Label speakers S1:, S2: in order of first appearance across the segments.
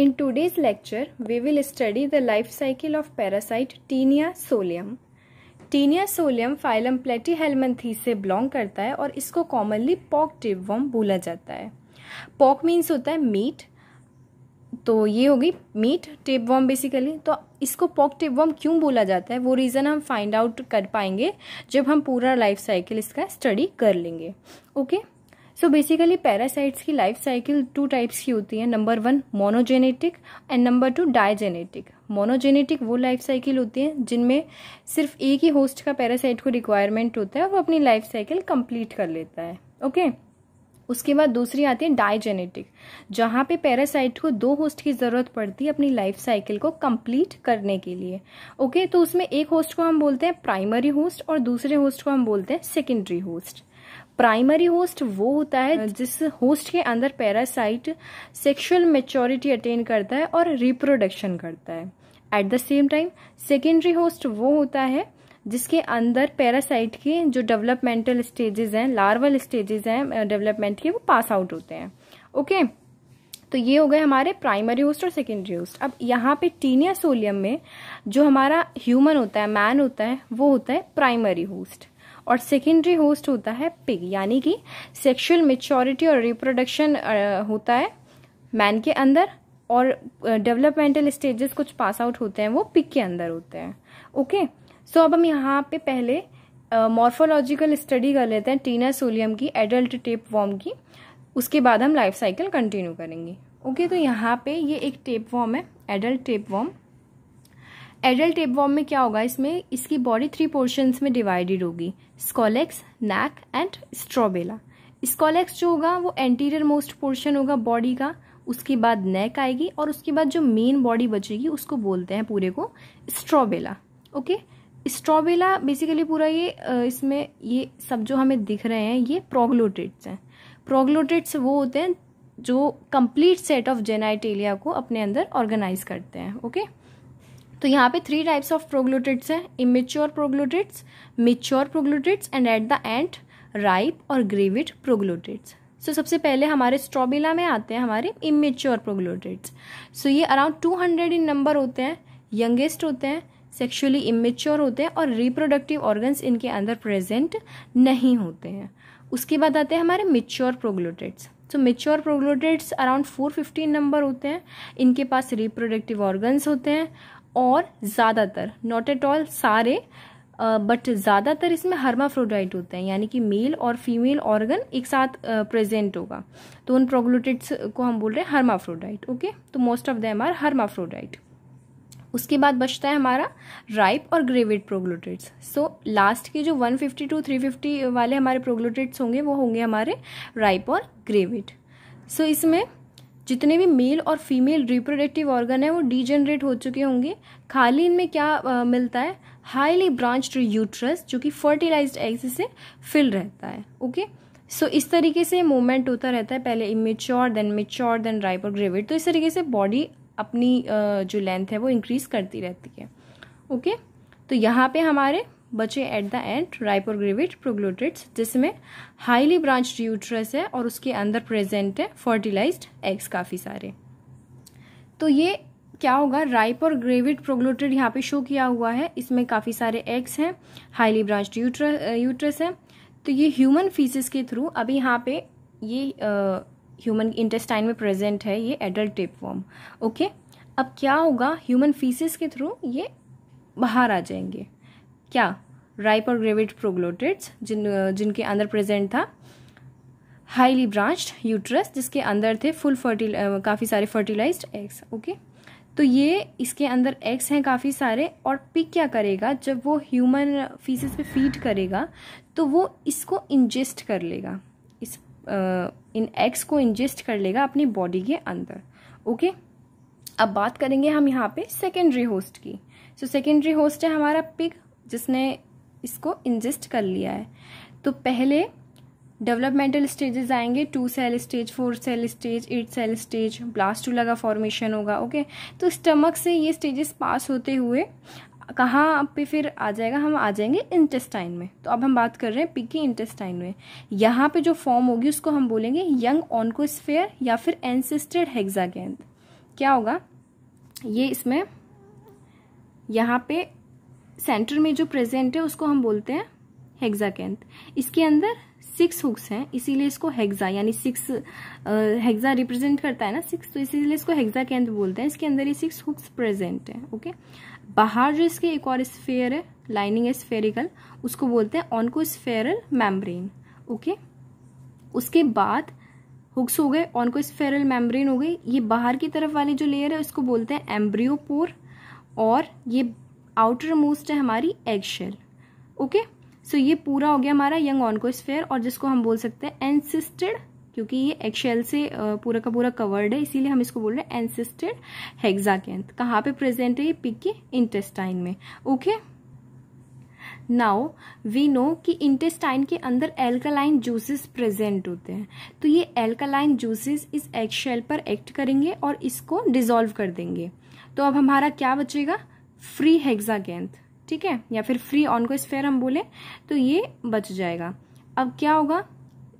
S1: In today's lecture, we will study the life cycle of parasite Tinea solium. Taenia solium phylum platy से belong करता है और इसको commonly pock warm बोला जाता है पॉक मीन्स होता है मीट तो ये होगी मीट टेप वॉम बेसिकली तो इसको पॉक टेप वॉम क्यों बोला जाता है वो रीज़न हम फाइंड आउट कर पाएंगे जब हम पूरा लाइफ साइकिल इसका स्टडी कर लेंगे okay okay? So basically parasites की लाइफ साइकिल टू टाइप्स की होती है number one monogenetic and number two digenetic monogenetic वो लाइफ साइकिल होती है जिनमें सिर्फ एक ही होस्ट का पैरासाइट को रिक्वायरमेंट होता है और वो अपनी लाइफ साइकिल कंप्लीट कर लेता है ओके okay? उसके बाद दूसरी आती है डायजेनेटिक जहाँ पे पैरासाइट को दो होस्ट की ज़रूरत पड़ती है अपनी लाइफ साइकिल को कंप्लीट करने के लिए ओके तो उसमें एक होस्ट को हम बोलते हैं प्राइमरी होस्ट और दूसरे होस्ट को हम बोलते हैं सेकेंडरी होस्ट प्राइमरी होस्ट वो होता है जिस होस्ट के अंदर पैरासाइट सेक्सुअल मेच्योरिटी अटेन करता है और रिप्रोडक्शन करता है at the same time secondary host वो होता है जिसके अंदर पैरासाइट के जो डेवलपमेंटल स्टेजेस हैं लार्वल स्टेजेस हैं डेवलपमेंट के वो पास आउट होते हैं ओके तो ये हो गए हमारे प्राइमरी होस्ट और सेकेंडरी होस्ट अब यहाँ पे टीनिया सोलियम में जो हमारा ह्यूमन होता है मैन होता है वो होता है प्राइमरी होस्ट और सेकेंडरी होस्ट होता है पिग यानी कि सेक्सुअल मेच्योरिटी और रिप्रोडक्शन होता है मैन के अंदर और डेवलपमेंटल स्टेजेस कुछ पास आउट होते हैं वो पिक के अंदर होते हैं ओके okay? सो so, अब हम यहाँ पे पहले मॉर्फोलॉजिकल uh, स्टडी कर लेते हैं टीना सोलियम की एडल्ट टेप वॉर्म की उसके बाद हम लाइफ साइकिल कंटिन्यू करेंगे ओके okay, तो यहाँ पे ये एक टेप वॉर्म है adult tapeworm adult tapeworm में क्या होगा इसमें इसकी बॉडी थ्री पोर्शंस में डिवाइडेड होगी scolex neck and strobila scolex जो होगा वो एंटीरियर मोस्ट पोर्शन होगा बॉडी का उसके बाद नेक आएगी और उसके बाद जो मेन बॉडी बचेगी उसको बोलते हैं पूरे को स्ट्रॉबेला ओके स्ट्रॉबेला बेसिकली पूरा ये इसमें ये सब जो हमें दिख रहे हैं ये प्रोग्लोटेट्स हैं प्रोग्लोटेट्स वो होते हैं जो कंप्लीट सेट ऑफ जेनाइटेलिया को अपने अंदर ऑर्गेनाइज करते हैं ओके okay? तो यहाँ पे थ्री टाइप्स ऑफ प्रोग्लूटिड्स हैं immature proglottids mature proglottids and at the end ripe और ग्रेविड प्रोग्लूटिड्स सो सबसे पहले हमारे स्ट्रॉबेला में आते हैं हमारे इमेच्योर प्रोग्लोटिड्स सो ये around two hundred in number होते हैं यंगेस्ट होते हैं सेक्शुअली इमेच्योर होते हैं और रिप्रोडक्टिव ऑर्गन्स इनके अंदर प्रेजेंट नहीं होते हैं उसके बाद आते हैं हमारे मिच्योर प्रोग्लोटिड्स तो mature proglottids around four fifteen number होते हैं इनके पास रिप्रोडक्टिव ऑर्गन्स होते हैं और ज़्यादातर नॉट एट ऑल सारे बट uh, ज़्यादातर इसमें हर्माफ्रोडाइट होते हैं यानी कि मेल और फीमेल ऑर्गन एक साथ प्रेजेंट uh, होगा तो उन प्रोग्लोटेट्स को हम बोल रहे हैं हर्माफ्रोडाइट ओके तो most of them are hermaphrodite उसके बाद बचता है हमारा राइप और ग्रेविड प्रोग्लोटेट्स सो लास्ट के जो 150 टू 350 वाले हमारे प्रोग्लोटेट्स होंगे वो होंगे हमारे राइप और ग्रेविड सो so, इसमें जितने भी मेल और फीमेल रिप्रोडक्टिव ऑर्गन है वो डिजेनरेट हो चुके होंगे खाली इनमें क्या आ, मिलता है हाईली ब्रांच्ड यूट्रस जो कि फर्टिलाइज्ड एग्स से फिल रहता है ओके सो so, इस तरीके से मूवमेंट होता रहता है पहले immature then mature then ripe और ग्रेविड तो इस तरीके से बॉडी अपनी जो लेंथ है वो इंक्रीज करती रहती है ओके okay? तो यहाँ पे हमारे बचे at the end gravid proglottids जिसमें हाईली ब्रांच यूट्रस है और उसके अंदर प्रेजेंट है फर्टिलाइज एग्स काफ़ी सारे तो ये क्या होगा राइप और ग्रेविड प्रोग्लोटेड यहाँ पे शो किया हुआ है इसमें काफ़ी सारे एग्स हैं हाईली ब्रांच यूट्रस है तो ये ह्यूमन फीसिस के थ्रू अभी यहाँ पे ये ह्यूमन इंटेस्टाइन में प्रेजेंट है ये एडल्ट टेप फॉर्म ओके अब क्या होगा ह्यूमन फीसिस के थ्रू ये बाहर आ जाएंगे क्या राइप और ग्रेविड प्रोग्लोटिट्स जिन जिनके अंदर प्रेजेंट था हाईली ब्रांच्ड यूट्रस जिसके अंदर थे फुल फर्टिल काफ़ी सारे फर्टिलाइज्ड एग्स ओके तो ये इसके अंदर एग्स हैं काफ़ी सारे और पिक क्या करेगा जब वो ह्यूमन फीसिस पे फीड करेगा तो वो इसको इंजेस्ट कर लेगा इस इन एग्स को इंजेस्ट कर लेगा अपनी बॉडी के अंदर ओके अब बात करेंगे हम यहाँ पे सेकेंडरी होस्ट की सो सेकेंडरी होस्ट है हमारा पिग जिसने इसको इंजेस्ट कर लिया है तो पहले डेवलपमेंटल स्टेजेस आएंगे two cell stage four cell stage eight cell stage blastula का फॉर्मेशन होगा ओके तो स्टमक से ये स्टेजेस पास होते हुए कहाँ पे फिर आ जाएगा हम आ जाएंगे इंटेस्टाइन में तो अब हम बात कर रहे हैं पिकी इंटेस्टाइन में यहाँ पे जो फॉर्म होगी उसको हम बोलेंगे यंग ऑनकोस्फेयर या फिर एनसिस्टेड हेग्जागेंद क्या होगा ये इसमें यहाँ पे सेंटर में जो प्रेजेंट है उसको हम बोलते हैं हेक्साकेंथ इसके अंदर सिक्स हुक्स हैं इसीलिए इसको हेक्सा यानी सिक्स हेक्सा रिप्रेजेंट करता है ना सिक्स तो इसीलिए इसको हेग्जा कैंथ बोलते हैं इसके अंदर ये सिक्स हुक्स प्रेजेंट है ओके बाहर जो इसके एक और स्फेयर है लाइनिंग है स्फेरिकल उसको बोलते हैं ऑनको स्फेरल मैम्ब्रेन ओके उसके बाद हुक्स हो गए ऑनको स्फेरल मैम्ब्रेन हो गई ये बाहर की तरफ वाली जो लेयर है उसको बोलते हैं एम्ब्रियोपोर और ये आउटर मोस्ट है हमारी एग शेल ओके सो ये पूरा हो गया हमारा यंग ऑनकोस्फेयर और जिसको हम बोल सकते हैं एनसिस्टेड क्योंकि ये एग शेल से पूरा का पूरा कवर्ड है इसीलिए हम इसको बोल रहे हैं एनसिस्टेड हेक्साकेंथ कहाँ पे प्रेजेंट है ये पिक के इंटेस्टाइन में ओके नाउ वी नो कि इंटेस्टाइन के अंदर एल्कालाइन जूसेस प्रेजेंट होते हैं तो ये एल्कालाइन जूसेस इस एक्शेल पर एक्ट करेंगे और इसको डिजोल्व कर देंगे तो अब हमारा क्या बचेगा फ्री हेक्सागेंथ ठीक है या फिर फ्री ऑनकोस्फेयर हम बोले तो ये बच जाएगा अब क्या होगा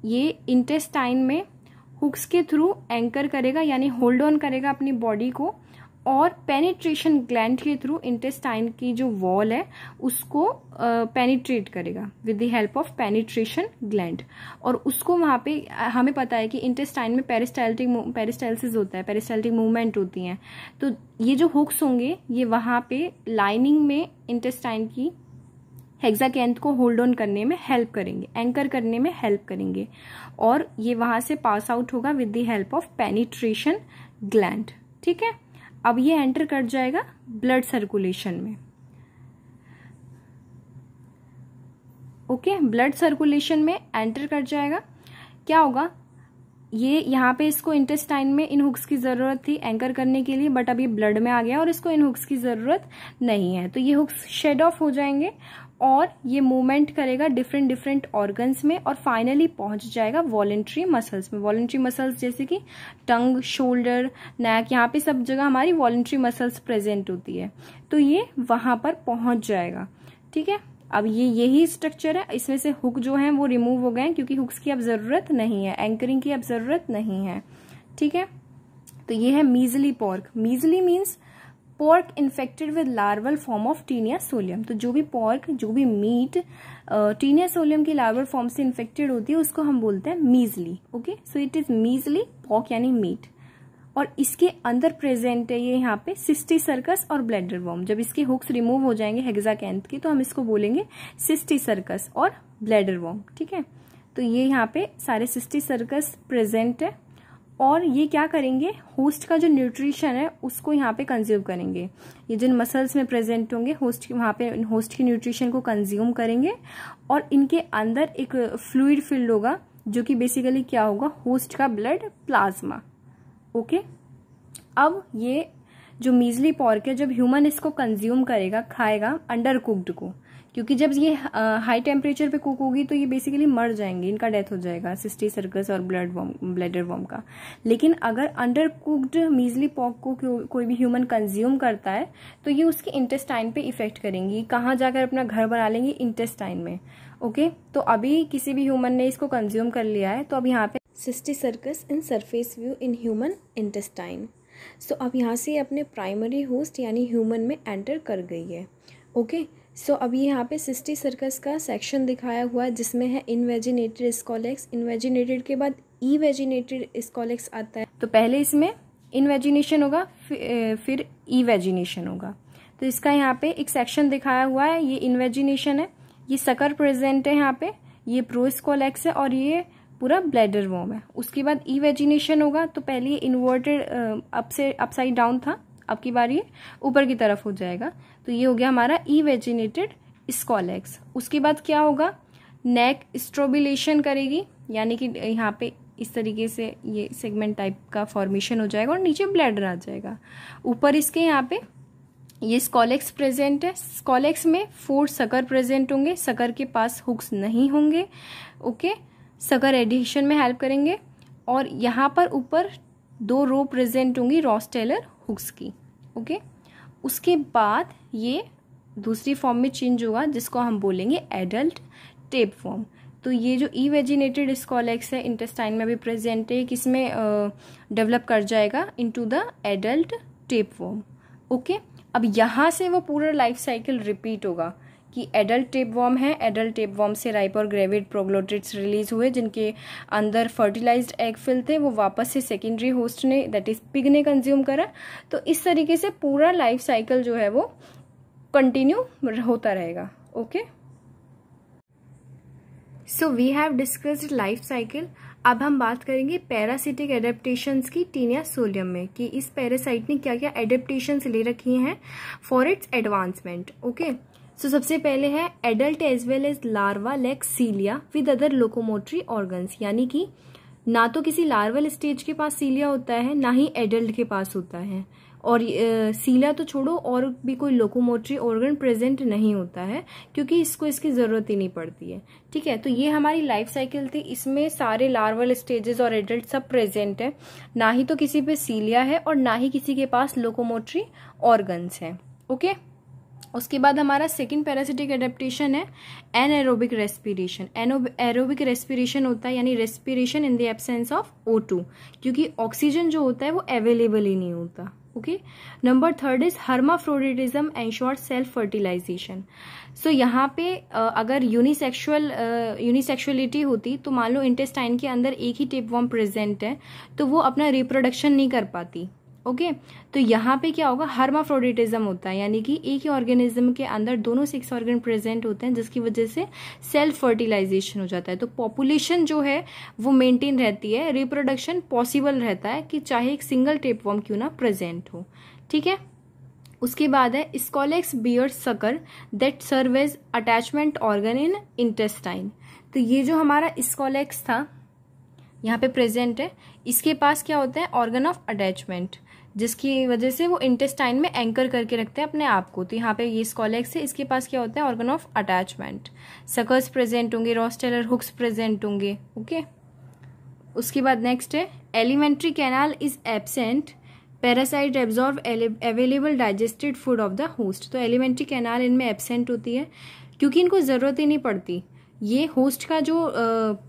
S1: ये इंटेस्टाइन में हुक्स के थ्रू एंकर करेगा यानी होल्ड ऑन करेगा अपनी बॉडी को और पेनिट्रेशन ग्लैंड के थ्रू इंटेस्टाइन की जो वॉल है उसको पेनिट्रेट uh, करेगा with the help of penetration gland और उसको वहाँ पे हमें पता है कि इंटेस्टाइन में पेरिस्टाइल्टिक पेरिस्टाइलिस होता है पेरिस्टाइल्टिक मूवमेंट होती हैं तो ये जो हुक्स होंगे ये वहाँ पे लाइनिंग में इंटेस्टाइन की हेक्साकैंथ को होल्ड ऑन करने में हेल्प करेंगे एंकर करने में हेल्प करेंगे और ये वहाँ से पास आउट होगा with the help of penetration gland ठीक है अब ये एंटर कर जाएगा ब्लड सर्कुलेशन में ओके ब्लड सर्कुलेशन में एंटर कर जाएगा क्या होगा ये यहाँ पे इसको इंटेस्टाइन में इन हुक्स की ज़रूरत थी एंकर करने के लिए बट अभी ब्लड में आ गया और इसको इन हुक्स की ज़रूरत नहीं है तो ये हुक्स शेड ऑफ हो जाएंगे और ये मूवमेंट करेगा डिफरेंट डिफरेंट ऑर्गन्स में और फाइनली पहुंच जाएगा वॉलेंट्री मसल्स में वॉलेंट्री मसल्स जैसे कि टंग शोल्डर नैक यहाँ पे सब जगह हमारी वॉलेंट्री मसल्स प्रेजेंट होती है तो ये वहां पर पहुंच जाएगा ठीक है अब ये यही स्ट्रक्चर है इसमें से हुक जो है वो रिमूव हो गए क्योंकि हुक्स की अब ज़रूरत नहीं है एंकरिंग की अब ज़रूरत नहीं है ठीक है तो ये है measly pork measly means means pork infected with larval form of Taenia solium तो जो भी पोर्क जो भी मीट टीनिया सोलियम की लार्वल फॉर्म से इन्फेक्टेड होती है उसको हम बोलते हैं measly okay so it is measly pork यानी मीट और इसके अंदर प्रेजेंट है ये यहाँ पे सिस्टी सर्कस और ब्लैडर वॉर्म जब इसके हुक्स रिमूव हो जाएंगे हेग्जा कैंथ के तो हम इसको बोलेंगे सिस्टी सर्कस और ब्लैडर वॉर्म ठीक है तो ये यहाँ पे सारे सिस्टी सर्कस प्रेजेंट है और ये क्या करेंगे होस्ट का जो न्यूट्रिशन है उसको यहाँ पे कंज्यूम करेंगे ये जिन मसल्स में प्रेजेंट होंगे होस्ट की वहाँ पे होस्ट की न्यूट्रिशन को कंज्यूम करेंगे और इनके अंदर एक फ्लूड फिल्ड होगा जो कि बेसिकली क्या होगा होस्ट का ब्लड प्लाज्मा ओके अब ये जो मीजली पॉर्क है जब ह्यूमन इसको कंज्यूम करेगा खाएगा अंडर कुक्ड को क्योंकि जब ये हाई टेम्परेचर पे कुक होगी तो ये बेसिकली मर जाएंगे इनका डेथ हो जाएगा सिस्टी सर्कस और ब्लड वॉम ब्लडर वॉम का लेकिन अगर अंडर कुकड मीजली पॉक को कोई भी ह्यूमन कंज्यूम करता है तो ये उसके इंटेस्टाइन पे इफेक्ट करेंगी कहाँ जाकर अपना घर बना लेंगे इंटेस्टाइन में ओके तो अभी किसी भी ह्यूमन ने इसको कंज्यूम कर लिया है तो अब यहाँ पे cysticercus in surface view in human intestine so अब यहाँ से अपने प्राइमरी होस्ट यानी ह्यूमन में एंटर कर गई है ओके okay? सो so, अभी यहाँ पे सिस्टी सर्कस का सेक्शन दिखाया हुआ है जिसमें है इनवेजिनेटेड स्कॉलेक्स इनवेजिनेटेड के बाद ई वेजिनेटेड स्कॉलेक्स आता है तो पहले इसमें इनवेजिनेशन होगा फिर ई वेजिनेशन होगा तो इसका यहाँ पे एक सेक्शन दिखाया हुआ है ये इन्वेजिनेशन है ये सकर प्रेजेंट है यहाँ पे ये प्रोस्कोलेक्स है और ये पूरा ब्लैडर वोम है उसके बाद ई वेजिनेशन होगा तो पहले ये इन्वर्टेड अप से अपसाइड डाउन था अब की बार ये ऊपर की तरफ हो जाएगा तो ये हो गया हमारा ई वेजिनेटेड स्कॉलेक्स उसके बाद क्या होगा नेक स्ट्रोबिलेशन करेगी यानी कि यहाँ पे इस तरीके से ये सेगमेंट टाइप का फॉर्मेशन हो जाएगा और नीचे ब्लैडर आ जाएगा ऊपर इसके यहाँ पे ये स्कॉलेक्स प्रेजेंट है स्कॉलेक्स में फोर सकर प्रेजेंट होंगे सकर के पास हुक्स नहीं होंगे ओके सकर एडिशन में हेल्प करेंगे और यहाँ पर ऊपर दो रो प्रेजेंट होंगी रॉस्टेलर हुक्स की ओके उसके बाद ये दूसरी फॉर्म में चेंज होगा जिसको हम बोलेंगे एडल्ट टेप फॉर्म तो ये जो ई वेजिनेटेड स्कॉलेक्स है इंटेस्टाइन में भी प्रेजेंट है किसमें डेवलप कर जाएगा into the adult tape form okay अब यहाँ से वो पूरा लाइफ साइकिल रिपीट होगा कि एडल्ट टेप वॉम है एडल्ट टेप वॉम से राइप और ग्रेविड प्रोग्लोटिट्स रिलीज हुए जिनके अंदर फर्टिलाइज्ड एग फिल थे वो वापस से सेकेंडरी होस्ट ने दैट इज पिग ने कंज्यूम करा तो इस तरीके से पूरा लाइफ साइकिल जो है वो कंटिन्यू होता रहेगा okay so we have discussed life cycle अब हम बात करेंगे पैरासिटिक एडेप्टेशंस की टीनिया सोलियम में कि इस पैरासाइट ने क्या क्या एडेप्टेशंस ले रखी हैं for its advancement okay okay? So so, सबसे पहले है adult as well as larva lack cilia with other locomotory organs यानी कि ना तो किसी लार्वल स्टेज के पास सीलिया होता है ना ही एडल्ट के पास होता है और सीला तो छोड़ो और भी कोई लोकोमोटरी ऑर्गन प्रेजेंट नहीं होता है क्योंकि इसको इसकी ज़रूरत ही नहीं पड़ती है ठीक है तो ये हमारी लाइफ साइकिल थी इसमें सारे लार्वल स्टेजेस और एडल्ट सब प्रेजेंट है ना ही तो किसी पे सीलिया है और ना ही किसी के पास लोकोमोटरी ऑर्गन्स हैं ओके उसके बाद हमारा सेकेंड पैरासिटिक एडेप्टेशन है anaerobic respiration aerobic respiration होता है यानी respiration in the absence of O two क्योंकि ऑक्सीजन जो होता है वो अवेलेबल ही नहीं होता okay number third is hermaphroditism ensure self fertilization so यहाँ पे अगर यूनिसेक्शुअल यूनिसेक्शुअलिटी होती तो मान लो इंटेस्टाइन के अंदर एक ही टेपवॉर्म प्रेजेंट है तो वो अपना रिप्रोडक्शन नहीं कर पाती ओके तो यहाँ पे क्या होगा हर्माफ्रोडिटिज्म होता है यानी कि एक ही ऑर्गेनिज्म के अंदर दोनों सेक्स ऑर्गन प्रेजेंट होते हैं जिसकी वजह से सेल्फ फर्टिलाइजेशन हो जाता है तो पॉपुलेशन जो है वो मेंटेन रहती है रिप्रोडक्शन पॉसिबल रहता है कि चाहे एक सिंगल टेपवॉर्म क्यों ना प्रेजेंट हो ठीक है उसके बाद है scolex bear sucker that serve as attachment organ in intestine तो ये जो हमारा स्कॉलेक्स था यहाँ पे प्रेजेंट है इसके पास क्या होता है ऑर्गन ऑफ अटैचमेंट जिसकी वजह से वो इंटेस्टाइन में एंकर करके रखते हैं अपने आप को तो यहाँ पे ये स्कॉलेक्स है इसके पास क्या होता है organ of attachment suckers present होंगे रॉस्टेलर हुक्स प्रेजेंट होंगे ओके उसके बाद नेक्स्ट है alimentary canal is absent parasite absorb available digested food of the host तो एलिमेंट्री कैनाल इनमें एबसेंट होती है क्योंकि इनको ज़रूरत ही नहीं पड़ती ये होस्ट का जो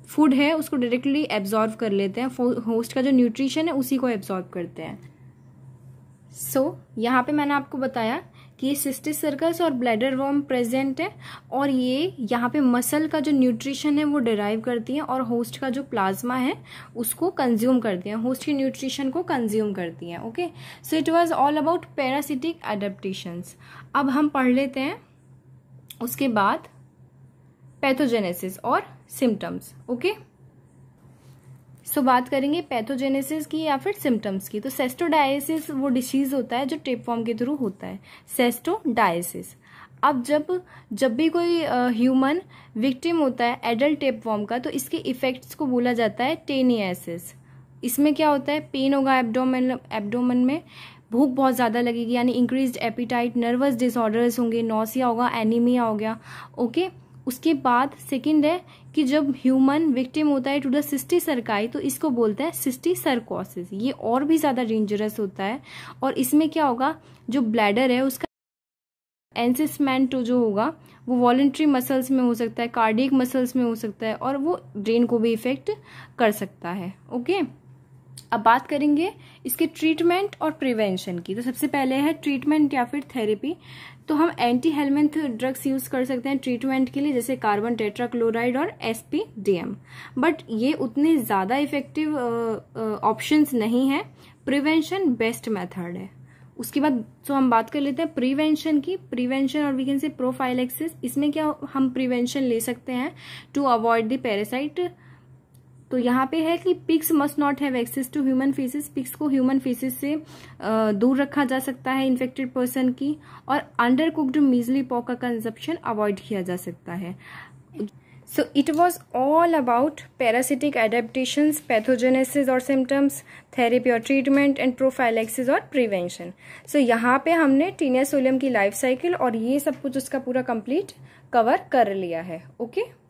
S1: फूड है उसको डायरेक्टली एब्जॉर्व कर लेते हैं होस्ट का जो न्यूट्रिशन है उसी को एब्जॉर्व करते हैं सो so, यहाँ पे मैंने आपको बताया कि ये सिस्टिस सर्कल्स और ब्लैडर वर्म प्रेजेंट है और ये यहाँ पे मसल का जो न्यूट्रिशन है वो डिराइव करती हैं और होस्ट का जो प्लाज्मा है उसको कंज्यूम करती हैं होस्ट के न्यूट्रिशन को कंज्यूम करती हैं okay so it was all about parasitic adaptations अब हम पढ़ लेते हैं उसके बाद पैथोजेनेसिस और सिम्टम्स ओके okay? सो बात करेंगे पैथोजेनेसिस की या फिर सिम्टम्स की तो सेस्टोडायसिस वो डिसीज़ होता है जो टेपफॉर्म के थ्रू होता है सेस्टोडायसिस अब जब जब भी कोई ह्यूमन विक्टिम होता है एडल्ट टेपवॉर्म का तो इसके इफ़ेक्ट्स को बोला जाता है टेनियासिस इसमें क्या होता है पेन होगा एब्डोमेन एबडोमन में भूख बहुत ज़्यादा लगेगी यानी इंक्रीज एपिटाइट नर्वस डिसऑर्डर्स होंगे नौसिया होगा एनीमिया हो गया ओके उसके बाद सेकेंड है कि जब ह्यूमन विक्टिम होता है टू द सिस्टी सरकाई तो इसको बोलता है सिस्टी सरकोसिस ये और भी ज़्यादा डेंजरस होता है और इसमें क्या होगा जो ब्लैडर है उसका एनसिसमेंट तो जो होगा वो वॉलेंट्री मसल्स में हो सकता है कार्डियक मसल्स में हो सकता है और वो ब्रेन को भी इफेक्ट कर सकता है ओके okay? अब बात करेंगे इसके ट्रीटमेंट और प्रिवेंशन की तो सबसे पहले है ट्रीटमेंट या फिर थेरेपी तो हम एंटी हेलमेंथ ड्रग्स यूज कर सकते हैं ट्रीटमेंट के लिए जैसे कार्बन टेट्राक्लोराइड और एसपीडीएम बट ये उतने ज़्यादा इफेक्टिव ऑप्शंस नहीं है प्रिवेंशन बेस्ट मेथड है उसके बाद तो हम बात कर लेते हैं प्रिवेंशन की प्रिवेंशन और वी कैन से प्रोफाइलेक्सिस इसमें क्या हम प्रिवेंशन ले सकते हैं टू अवॉइड द पेरासाइट तो यहाँ पे है कि pigs must not have access to human faeces pigs को ह्यूमन फेसिस से दूर रखा जा सकता है इन्फेक्टेड पर्सन की और अंडर कुकड मीजली पॉक का कंजप्शन अवॉइड किया जा सकता है so it was all about parasitic adaptation pathogenesis और सिम्टम्स थेरेपी और ट्रीटमेंट एंड प्रोफाइलेक्सिस और प्रिवेंशन सो यहाँ पे हमने टीनियासोलियम की लाइफ साइकिल और ये सब कुछ उसका पूरा कंप्लीट कवर कर लिया है ओके okay?